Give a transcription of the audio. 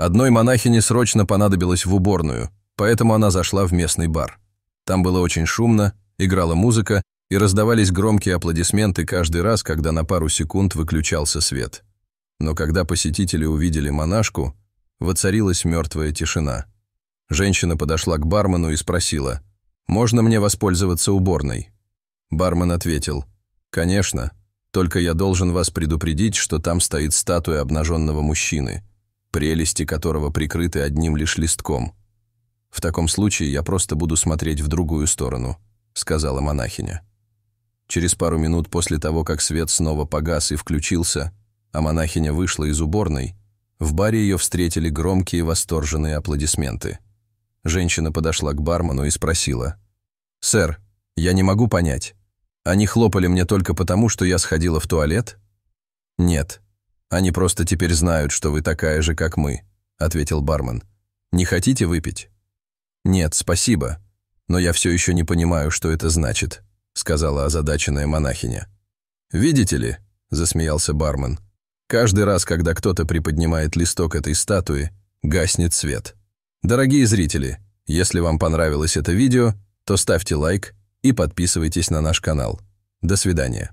Одной монахине срочно понадобилось в уборную, поэтому она зашла в местный бар. Там было очень шумно, играла музыка, и раздавались громкие аплодисменты каждый раз, когда на пару секунд выключался свет. Но когда посетители увидели монашку, воцарилась мертвая тишина. Женщина подошла к бармену и спросила, «Можно мне воспользоваться уборной?» Бармен ответил, «Конечно, только я должен вас предупредить, что там стоит статуя обнаженного мужчины прелести которого прикрыты одним лишь листком. «В таком случае я просто буду смотреть в другую сторону», — сказала монахиня. Через пару минут после того, как свет снова погас и включился, а монахиня вышла из уборной, в баре ее встретили громкие восторженные аплодисменты. Женщина подошла к бармену и спросила. «Сэр, я не могу понять. Они хлопали мне только потому, что я сходила в туалет?» «Нет», «Они просто теперь знают, что вы такая же, как мы», — ответил бармен. «Не хотите выпить?» «Нет, спасибо, но я все еще не понимаю, что это значит», — сказала озадаченная монахиня. «Видите ли», — засмеялся бармен, — «каждый раз, когда кто-то приподнимает листок этой статуи, гаснет свет. Дорогие зрители, если вам понравилось это видео, то ставьте лайк и подписывайтесь на наш канал. До свидания».